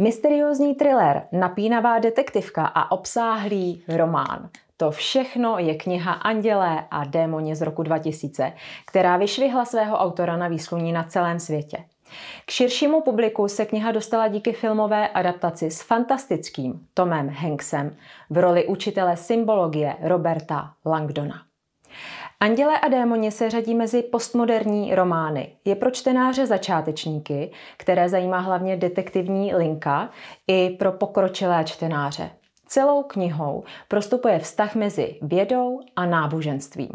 Mysteriózní thriller, napínavá detektivka a obsáhlý román. To všechno je kniha Andělé a démoni z roku 2000, která vyšvihla svého autora na výsluní na celém světě. K širšímu publiku se kniha dostala díky filmové adaptaci s fantastickým Tomem Hanksem v roli učitele symbologie Roberta Langdona. Andělé a démoni se řadí mezi postmoderní romány. Je pro čtenáře začátečníky, které zajímá hlavně detektivní linka, i pro pokročilé čtenáře. Celou knihou prostupuje vztah mezi vědou a náboženstvím.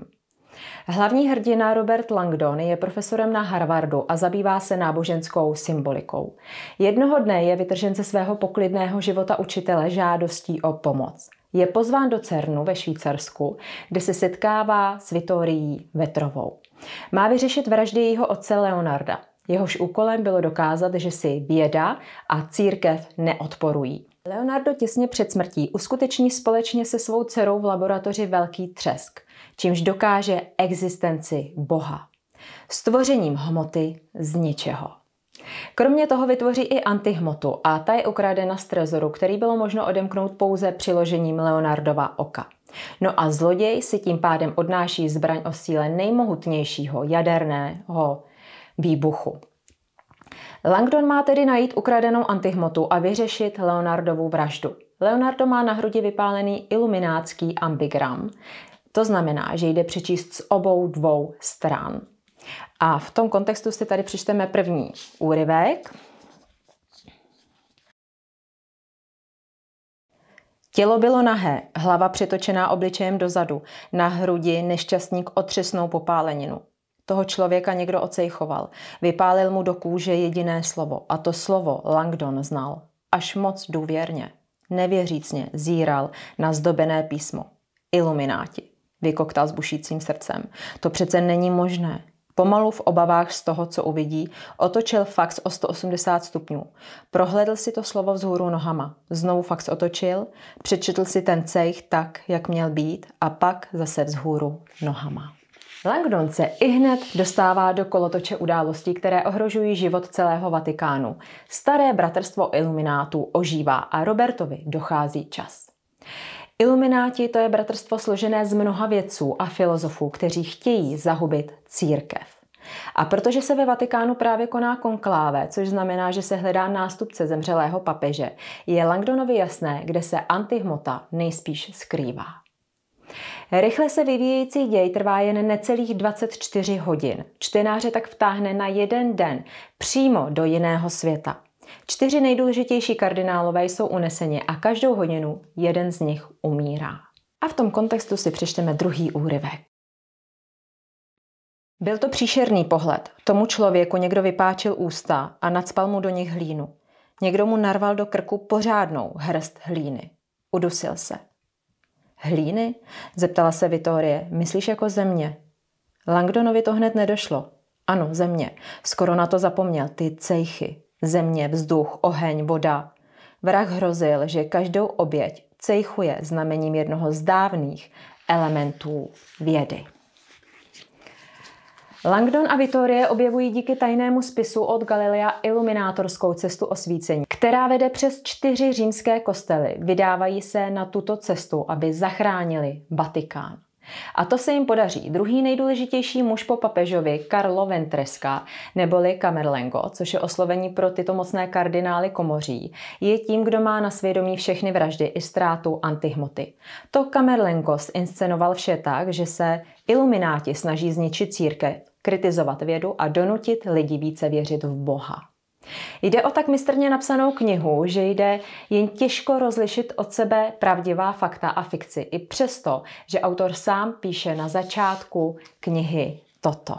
Hlavní hrdina Robert Langdon je profesorem na Harvardu a zabývá se náboženskou symbolikou. Jednoho dne je vytržen ze svého poklidného života učitele žádostí o pomoc je pozván do CERNu ve Švýcarsku, kde se setkává s Vitorií Vetrovou. Má vyřešit vraždy jeho otce Leonarda. Jehož úkolem bylo dokázat, že si věda a církev neodporují. Leonardo těsně před smrtí uskuteční společně se svou dcerou v laboratoři velký třesk, čímž dokáže existenci Boha. Stvořením hmoty z ničeho. Kromě toho vytvoří i antihmotu a ta je ukradena z trezoru, který bylo možno odemknout pouze přiložením Leonardova oka. No a zloděj si tím pádem odnáší zbraň o síle nejmohutnějšího jaderného výbuchu. Langdon má tedy najít ukradenou antihmotu a vyřešit Leonardovu vraždu. Leonardo má na hrudi vypálený iluminácký ambigram. To znamená, že jde přečíst z obou dvou stran. A v tom kontextu si tady přečteme první úryvek. Tělo bylo nahé, hlava přetočená obličejem dozadu, na hrudi nešťastník otřesnou popáleninu. Toho člověka někdo ocejchoval. Vypálil mu do kůže jediné slovo. A to slovo Langdon znal. Až moc důvěrně, nevěřícně zíral na zdobené písmo. Ilumináti. Vykoktal s bušícím srdcem. To přece není možné. Pomalu v obavách z toho, co uvidí, otočil fax o 180 stupňů. Prohledl si to slovo vzhůru nohama. Znovu fax otočil, přečetl si ten cejch tak, jak měl být a pak zase vzhůru nohama. Langdon se i hned dostává do kolotoče událostí, které ohrožují život celého Vatikánu. Staré bratrstvo iluminátů ožívá a Robertovi dochází čas. Ilumináti to je bratrstvo složené z mnoha vědců a filozofů, kteří chtějí zahubit církev. A protože se ve Vatikánu právě koná konkláve, což znamená, že se hledá nástupce zemřelého papeže, je Langdonovi jasné, kde se antihmota nejspíš skrývá. Rychle se vyvíjející děj trvá jen necelých 24 hodin. Čtenáře tak vtáhne na jeden den přímo do jiného světa. Čtyři nejdůležitější kardinálové jsou uneseni a každou hodinu jeden z nich umírá. A v tom kontextu si přečteme druhý úryvek. Byl to příšerný pohled. Tomu člověku někdo vypáčil ústa a nadspal mu do nich hlínu. Někdo mu narval do krku pořádnou hrst hlíny. Udusil se. Hlíny? zeptala se Vitorie. Myslíš jako země? Langdonovi to hned nedošlo. Ano, země. Skoro na to zapomněl, ty cejchy. Země, vzduch, oheň, voda. Vrah hrozil, že každou oběť cejchuje znamením jednoho z dávných elementů vědy. Langdon a Vittorie objevují díky tajnému spisu od Galilea iluminátorskou cestu osvícení, která vede přes čtyři římské kostely. Vydávají se na tuto cestu, aby zachránili Vatikán. A to se jim podaří. Druhý nejdůležitější muž po papežovi, Karlo Ventreska, neboli Kamerlengo, což je oslovení pro tyto mocné kardinály komoří, je tím, kdo má na svědomí všechny vraždy i ztrátu antihmoty. To Kamerlengo inscenoval vše tak, že se ilumináti snaží zničit církev, kritizovat vědu a donutit lidi více věřit v Boha. Jde o tak mistrně napsanou knihu, že jde jen těžko rozlišit od sebe pravdivá fakta a fikci, i přesto, že autor sám píše na začátku knihy toto.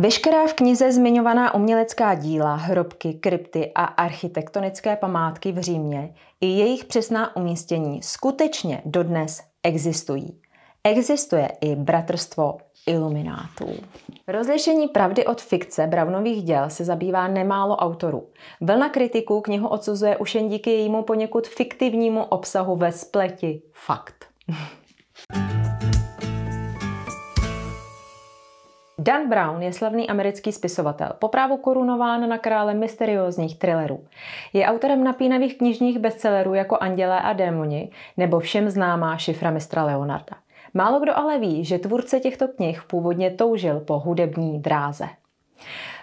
Veškerá v knize zmiňovaná umělecká díla, hrobky, krypty a architektonické památky v Římě i jejich přesná umístění skutečně dodnes existují. Existuje i bratrstvo iluminátů. Rozlišení pravdy od fikce Bravnových děl se zabývá nemálo autorů. Vlna kritiků knihu odsuzuje už jen díky jejímu poněkud fiktivnímu obsahu ve spleti fakt. Dan Brown je slavný americký spisovatel, po právu korunován na krále mysteriózních thrillerů. Je autorem napínavých knižních bestsellerů jako Andělé a démoni nebo všem známá šifra mistra Leonarda. Málo kdo ale ví, že tvůrce těchto knih původně toužil po hudební dráze.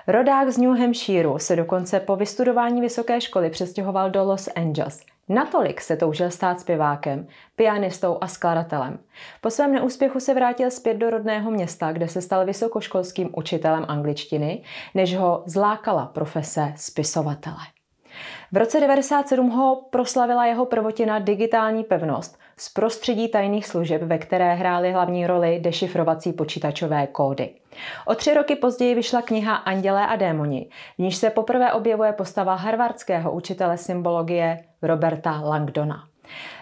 Rodák z New Hampshire se dokonce po vystudování vysoké školy přestěhoval do Los Angeles. Natolik se toužil stát zpěvákem, pianistou a skladatelem. Po svém neúspěchu se vrátil zpět do rodného města, kde se stal vysokoškolským učitelem angličtiny, než ho zlákala profese spisovatele. V roce 1997 ho proslavila jeho prvotina digitální pevnost z prostředí tajných služeb, ve které hrály hlavní roli dešifrovací počítačové kódy. O tři roky později vyšla kniha Andělé a démoni, v níž se poprvé objevuje postava harvardského učitele symbologie Roberta Langdona.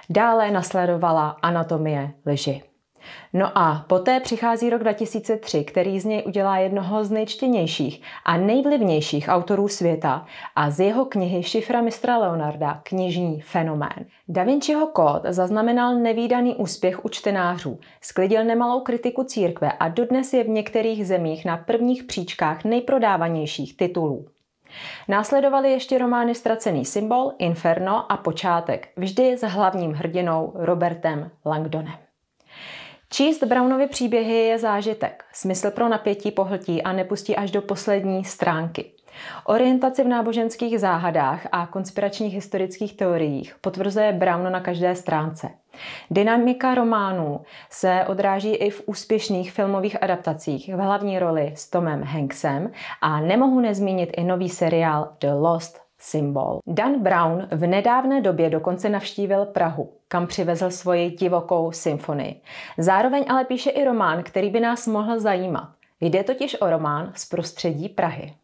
Dále nasledovala Anatomie lži. No a poté přichází rok 2003, který z něj udělá jednoho z nejčtěnějších a nejvlivnějších autorů světa a z jeho knihy Šifra mistra Leonarda knižní fenomén. Da Vinciho kód zaznamenal nevýdaný úspěch u čtenářů, sklidil nemalou kritiku církve a dodnes je v některých zemích na prvních příčkách nejprodávanějších titulů. Následovaly ještě romány Ztracený symbol, Inferno a Počátek, vždy s hlavním hrdinou Robertem Langdonem. Číst Brownovy příběhy je zážitek. Smysl pro napětí pohltí a nepustí až do poslední stránky. Orientaci v náboženských záhadách a konspiračních historických teoriích potvrzuje Brown na každé stránce. Dynamika románů se odráží i v úspěšných filmových adaptacích v hlavní roli s Tomem Hanksem a nemohu nezmínit i nový seriál The Lost symbol. Dan Brown v nedávné době dokonce navštívil Prahu, kam přivezl svoji divokou symfonii. Zároveň ale píše i román, který by nás mohl zajímat. Jde totiž o román z prostředí Prahy.